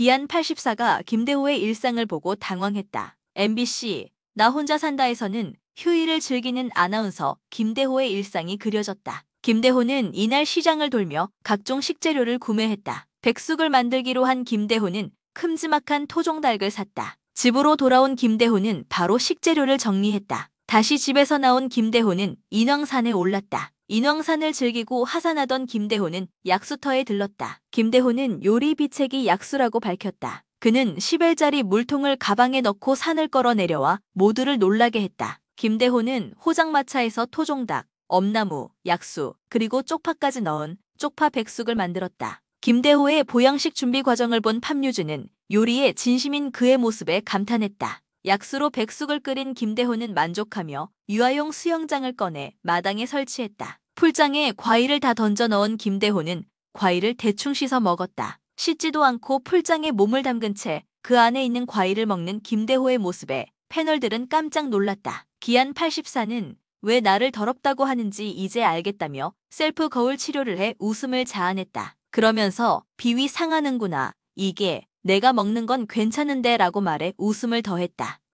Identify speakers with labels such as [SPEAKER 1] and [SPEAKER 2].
[SPEAKER 1] 기안 84가 김대호의 일상을 보고 당황했다. MBC 나 혼자 산다에서는 휴일을 즐기는 아나운서 김대호의 일상이 그려졌다. 김대호는 이날 시장을 돌며 각종 식재료를 구매했다. 백숙을 만들기로 한 김대호는 큼지막한 토종닭을 샀다. 집으로 돌아온 김대호는 바로 식재료를 정리했다. 다시 집에서 나온 김대호는 인왕산에 올랐다. 인왕산을 즐기고 하산하던 김대호는 약수터에 들렀다. 김대호는 요리비책이 약수라고 밝혔다. 그는 10일짜리 물통을 가방에 넣고 산을 걸어 내려와 모두를 놀라게 했다. 김대호는 호장마차에서 토종닭, 엄나무, 약수, 그리고 쪽파까지 넣은 쪽파 백숙을 만들었다. 김대호의 보양식 준비 과정을 본 팜유주는 요리에 진심인 그의 모습에 감탄했다. 약수로 백숙을 끓인 김대호는 만족하며 유아용 수영장을 꺼내 마당에 설치했다. 풀장에 과일을 다 던져 넣은 김대호는 과일을 대충 씻어 먹었다. 씻지도 않고 풀장에 몸을 담근 채 그 안에 있는 과일을 먹는 김대호의 모습에 패널들은 깜짝 놀랐다. 기안 84는 왜 나를 더럽다고 하는지 이제 알겠다며 셀프 거울 치료를 해 웃음을 자아냈다. 그러면서 비위 상하는구나. 이게 내가 먹는 건 괜찮은데 라고 말해 웃음을 더했다.